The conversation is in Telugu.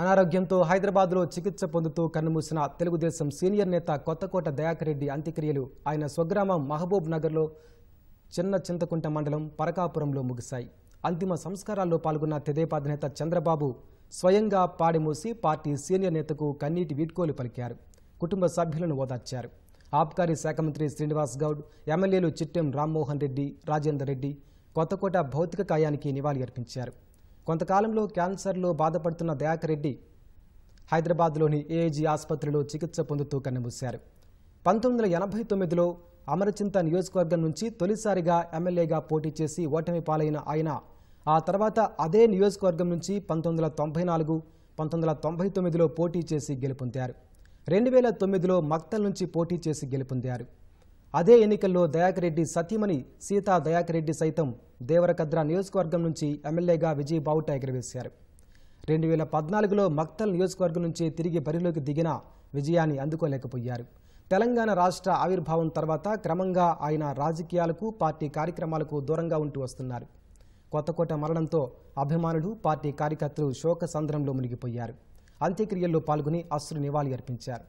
అనారోగ్యంతో హైదరాబాద్లో చికిత్స పొందుతూ కన్నుమూసిన తెలుగుదేశం సీనియర్ నేత కొత్తకోట దయాకర్ రెడ్డి అంత్యక్రియలు ఆయన స్వగ్రామం మహబూబ్ నగర్లో చిన్న చింతకుంట మండలం పరకాపురంలో ముగిశాయి అంతిమ సంస్కారాల్లో పాల్గొన్న తెదేపా అధినేత చంద్రబాబు స్వయంగా పాడిమూసి పార్టీ సీనియర్ నేతకు కన్నీటి వీడ్కోలు పలికారు కుటుంబ సభ్యులను ఓదార్చారు ఆబ్కారీ శాఖ మంత్రి శ్రీనివాస్ గౌడ్ ఎమ్మెల్యేలు చిట్టెం రామ్మోహన్ రెడ్డి రాజేందర్ రెడ్డి కొత్తకోట భౌతిక కాయానికి నివాళి అర్పించారు కొంతకాలంలో క్యాన్సర్లో బాధపడుతున్న దయాకర్ రెడ్డి హైదరాబాద్లోని ఏఐజీ ఆసుపత్రిలో చికిత్స పొందుతూ కన్నుమూశారు పంతొమ్మిది వందల ఎనభై తొమ్మిదిలో అమరచింత నియోజకవర్గం నుంచి తొలిసారిగా ఎమ్మెల్యేగా పోటీ చేసి ఓటమి పాలైన ఆయన ఆ తర్వాత అదే నియోజకవర్గం నుంచి పంతొమ్మిది వందల తొంభై నాలుగు పంతొమ్మిది వందల తొంభై తొమ్మిదిలో పోటీ చేసి గెలుపొందారు రెండు వేల తొమ్మిదిలో మక్తల్ నుంచి పోటీ చేసి గెలుపొందారు అదే ఎన్నికల్లో దయాకరెడ్డి సతీమణి సీతా దయాకరెడ్డి సైతం దేవరకద్ర నియోజకవర్గం నుంచి ఎమ్మెల్యేగా విజయ్ బావుట ఎగరవేశారు రెండు వేల పద్నాలుగులో మక్తల్ నియోజకవర్గం నుంచి తిరిగి బరిలోకి దిగిన విజయాన్ని అందుకోలేకపోయారు తెలంగాణ రాష్ట్ర ఆవిర్భావం తర్వాత క్రమంగా ఆయన రాజకీయాలకు పార్టీ కార్యక్రమాలకు దూరంగా ఉంటూ వస్తున్నారు కొత్తకోట మరణంతో అభిమానులు పార్టీ కార్యకర్తలు శోక సంద్రంలో మునిగిపోయారు అంత్యక్రియల్లో పాల్గొని అశ్రు నివాళి అర్పించారు